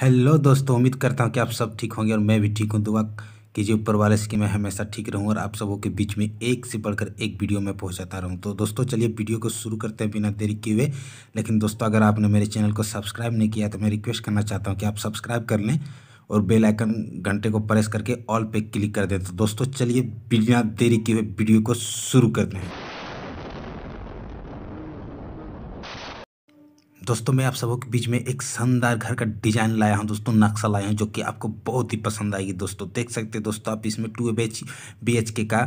hello दोस्तों उम्मीद करता हूँ कि आप सब ठीक होंगे और मैं भी ठीक हूँ दुआ कीजिए ऊपर वाले से कि मैं हमेशा ठीक रहूँ और आप सबों के बीच में एक से बढ़कर एक वीडियो में पहुँचाता रहूँ तो दोस्तों चलिए वीडियो को शुरू करते हैं बिना देरी किए हुए लेकिन दोस्तों अगर आपने मेरे चैनल को सब्सक्राइब नहीं किया तो मैं रिक्वेस्ट करना चाहता हूँ कि आप सब्सक्राइब कर लें और बेलाइकन घंटे को प्रेस करके ऑल पे क्लिक कर दें तो दोस्तों चलिए बिना देरी किए हुए वीडियो को शुरू करते हैं दोस्तों मैं आप सबों के बीच में एक शानदार घर का डिज़ाइन लाया हूं दोस्तों नक्शा लाया हूं जो कि आपको बहुत ही पसंद आएगी दोस्तों देख सकते हैं दोस्तों आप इसमें टू बेच बी एच के का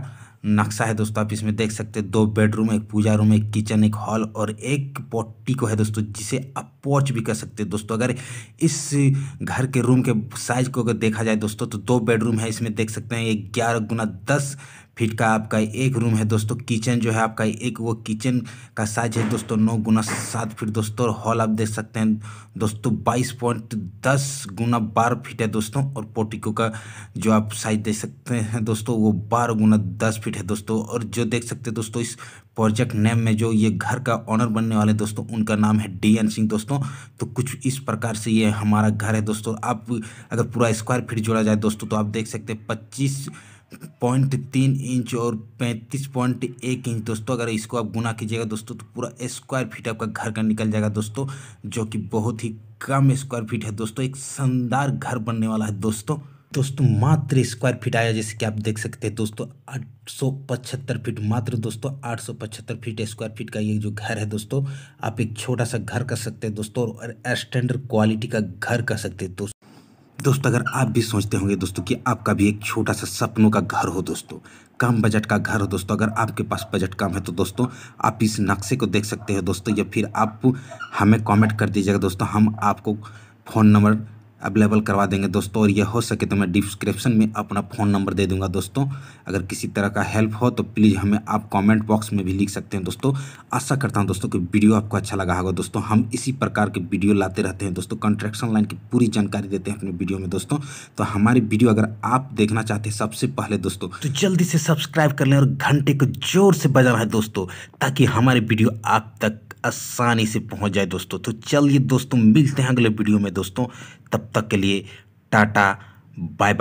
नक्शा है दोस्तों आप इसमें देख सकते हैं दो बेडरूम एक पूजा रूम एक किचन एक हॉल और एक पोटी को है दोस्तों जिसे आप पोर्च भी कह सकते हैं दोस्तों अगर इस घर के रूम के साइज़ को अगर देखा जाए दोस्तों तो दो बेडरूम है इसमें देख सकते हैं ग्यारह गुना दस फीट का आपका एक रूम है दोस्तों किचन जो है आपका एक वो किचन का साइज है दोस्तों नौ गुना सात फीट दोस्तों और हॉल आप देख सकते हैं दोस्तों बाईस पॉइंट दस गुना बारह फीट है दोस्तों और पोटिको का जो आप साइज देख सकते हैं दोस्तों वो बारह गुना दस फीट है दोस्तों और जो देख सकते हैं दोस्तों इस प्रोजेक्ट नेम में जो ये घर का ऑनर बनने वाले दोस्तों उनका नाम है डी एन सिंह दोस्तों तो कुछ इस प्रकार से ये हमारा घर है दोस्तों आप अगर पूरा स्क्वायर फीट जोड़ा जाए दोस्तों तो आप देख सकते हैं पच्चीस पॉइंट तीन इंच और पैंतीस पॉइंट एक इंच दोस्तों अगर इसको आप गुना कीजिएगा दोस्तों तो पूरा स्क्वायर फीट आपका घर का निकल जाएगा दोस्तों जो कि बहुत ही कम स्क्वायर फीट है दोस्तों एक शानदार घर बनने वाला है दोस्तों दोस्तों मात्र स्क्वायर फीट आया जैसे कि आप देख सकते हैं दोस्तों आठ सौ पचहत्तर फीट मात्र दोस्तों आठ सौ पचहत्तर फीट स्क्वायर फीट का ये जो घर है दोस्तों आप एक छोटा सा घर कर सकते हैं दोस्तों और स्टैंडर्ड क्वालिटी का घर कर सकते हैं दोस्तों दोस्तों अगर आप भी सोचते होंगे दोस्तों कि आपका भी एक छोटा सा सपनों का घर हो दोस्तों कम बजट का घर हो दोस्तों अगर आपके पास बजट कम है तो दोस्तों आप इस नक्शे को देख सकते हो दोस्तों या फिर आप हमें कमेंट कर दीजिएगा दोस्तों हम आपको फ़ोन नंबर अवेलेबल करवा देंगे दोस्तों और यह हो सके तो मैं डिस्क्रिप्शन में अपना फ़ोन नंबर दे दूंगा दोस्तों अगर किसी तरह का हेल्प हो तो प्लीज़ हमें आप कमेंट बॉक्स में भी लिख सकते हैं दोस्तों आशा करता हूं दोस्तों कि वीडियो आपको अच्छा लगा होगा दोस्तों हम इसी प्रकार के वीडियो लाते रहते हैं दोस्तों कंट्रेक्शन लाइन की पूरी जानकारी देते हैं अपने वीडियो में दोस्तों तो हमारी वीडियो अगर आप देखना चाहते हैं सबसे पहले दोस्तों तो जल्दी से सब्सक्राइब कर लें और घंटे को जोर से बजाना है दोस्तों ताकि हमारे वीडियो आप तक आसानी से पहुंच जाए दोस्तों तो चलिए दोस्तों मिलते हैं अगले वीडियो में दोस्तों तब तक के लिए टाटा बाय बाय